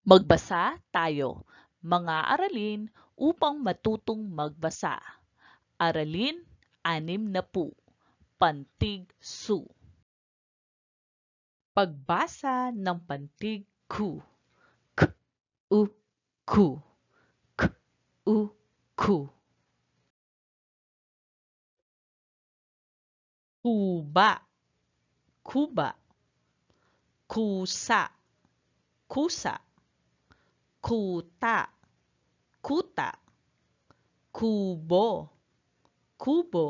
Magbasa tayo. Mga aralin upang matutong magbasa. Aralin anim na po. Pantig su. Pagbasa ng pantig ku. K u ku. K u ku. Kuba. Kuba. Kusa. Kusa kuta, kuta, kubo, kubo,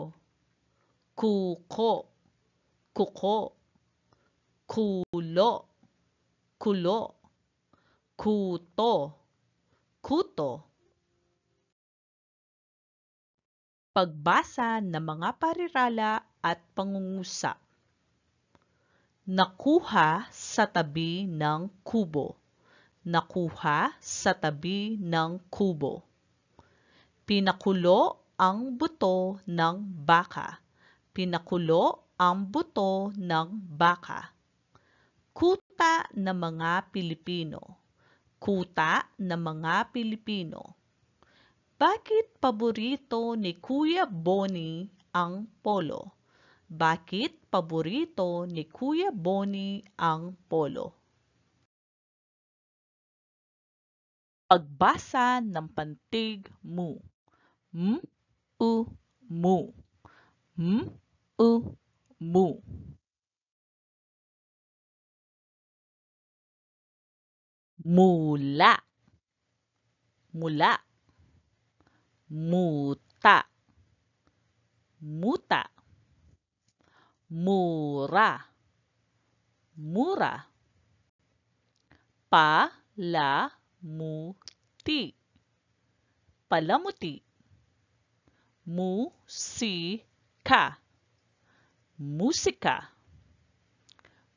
kuko, kuko, kulo, kulo, kuto, kuto. Pagbasa ng mga parirala at pangungusap. Nakuha sa tabi ng kubo nakuha sa tabi ng kubo. Pinakulo ang buto ng baka. Pinakulo ang buto ng baka. Kuta ng mga Pilipino. Kuta ng mga Pilipino. Bakit paborito ni Kuya Boni ang polo? Bakit paborito ni Kuya Boni ang polo? pagbasa ng pantig mu. M, u, mu. M, u, mu. Mula. Mula. Muta. Muta. Mura. Mura. pa Pala Muti. Palamuti. Musika. Musika.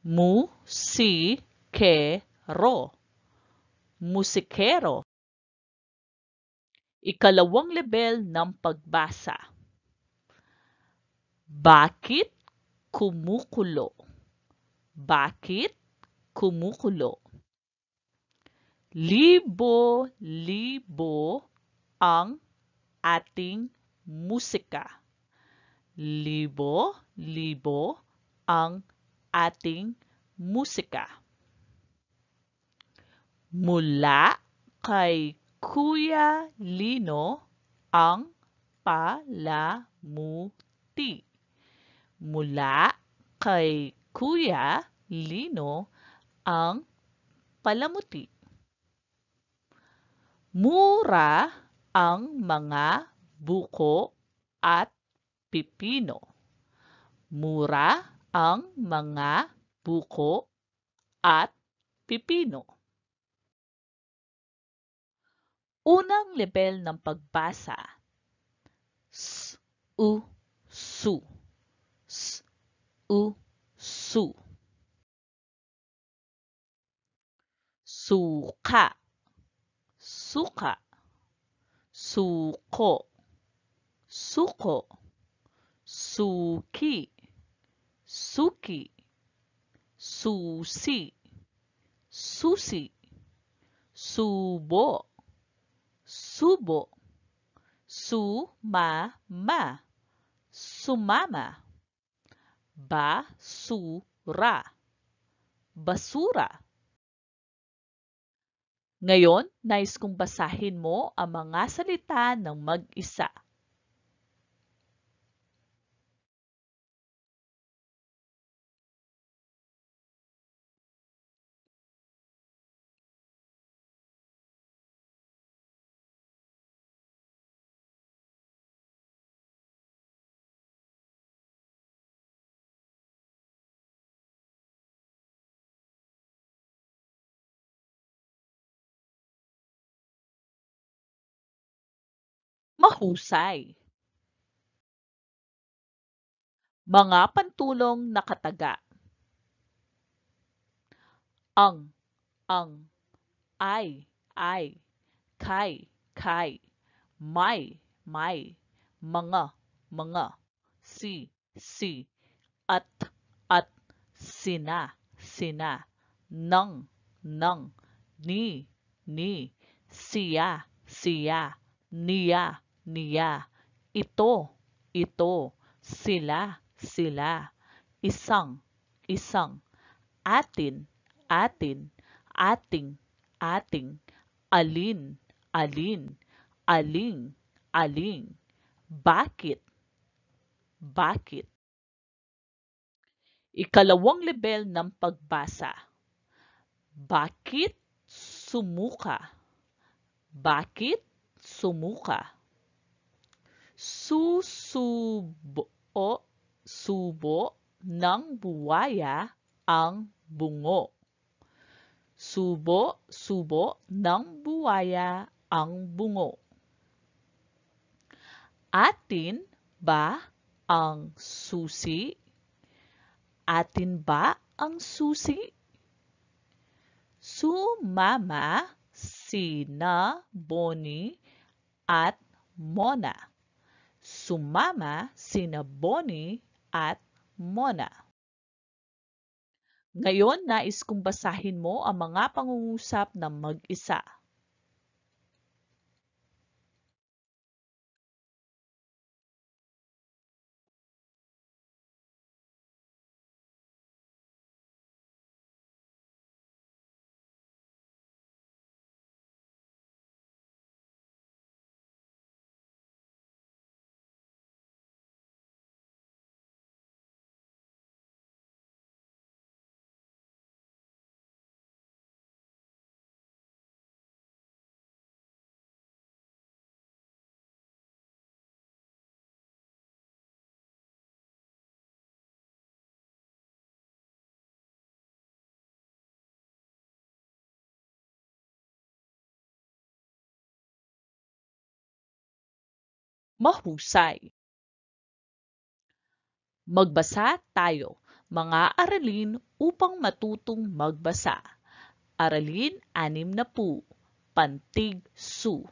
Musikero. Musikero. Ikalawang level ng pagbasa. Bakit kumukulo? Bakit kumukulo? libo-libo ang ating musika. Libo-libo ang ating musika. Mula kay Kuya Lino ang palamuti. Mula kay Kuya Lino ang palamuti. Mura ang mga buko at pipino. Mura ang mga buko at pipino. Unang level ng pagbasa. S, u, su. S, u, su. Suka suka, suko, suko, suki, suki, susi, susi, subo, subo, sumama, sumama, basura, basura ngayon, nais kong basahin mo ang mga salita ng mag-isa. mahusay. Mga pantulong na kataga. Ang, ang, ay, ay, kay, kay, may, may, mga, mga, si, si, at, at, sina, sina, nang, nang, ni, ni, siya, siya, niya, niya, ito, ito, sila, sila, isang, isang, atin, atin, ating, ating, alin, alin, aling, aling, bakit, bakit. Ikalawang level ng pagbasa. Bakit sumuka? Bakit sumuka? susubo, subo ng buwaya ang bungo. Subo, subo ng buwaya ang bungo. Atin ba ang susi? Atin ba ang susi? Sumama sina Bonnie at Mona. Sumama sina Bonnie at Mona. Ngayon, nais kong basahin mo ang mga pangungusap ng mag-isa. mahusay. Magbasa tayo, mga aralin upang matutong magbasa. Aralin 6 na po, Pantig Su.